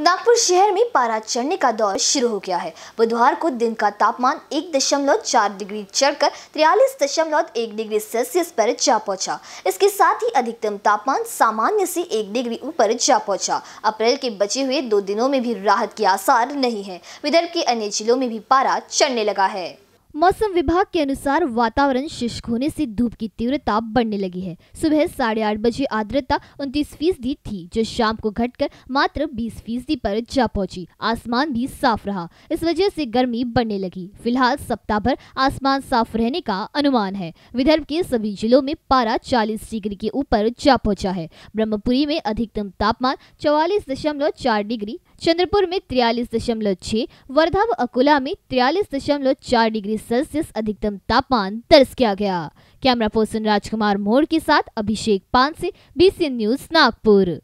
नागपुर शहर में पारा चढ़ने का दौर शुरू हो गया है बुधवार को दिन का तापमान एक दशमलव चार डिग्री चढ़कर तिरयालीस दशमलव एक डिग्री सेल्सियस पर जा पहुंचा इसके साथ ही अधिकतम तापमान सामान्य से एक डिग्री ऊपर जा पहुंचा अप्रैल के बचे हुए दो दिनों में भी राहत के आसार नहीं है विदर्भ के अन्य जिलों में भी पारा चढ़ने लगा है मौसम विभाग के अनुसार वातावरण शुष्क होने से धूप की तीव्रता बढ़ने लगी है सुबह साढ़े आठ बजे आर्द्रता उनतीस फीसदी थी जो शाम को घटकर मात्र बीस फीसदी पर जा पहुंची आसमान भी साफ रहा इस वजह से गर्मी बढ़ने लगी फिलहाल सप्ताह भर आसमान साफ रहने का अनुमान है विदर्भ के सभी जिलों में पारा चालीस डिग्री के ऊपर जा पहुँचा है ब्रह्मपुरी में अधिकतम तापमान चौवालीस दशमलव चार डिग्री चंद्रपुर में तिरयालीस दशमलव छह वर्धा व अकोला में तिरयालीस दशमलव चार डिग्री सेल्सियस अधिकतम तापमान दर्ज किया गया कैमरा पर्सन राजकुमार मोर के साथ अभिषेक पान से बीसीएन न्यूज नागपुर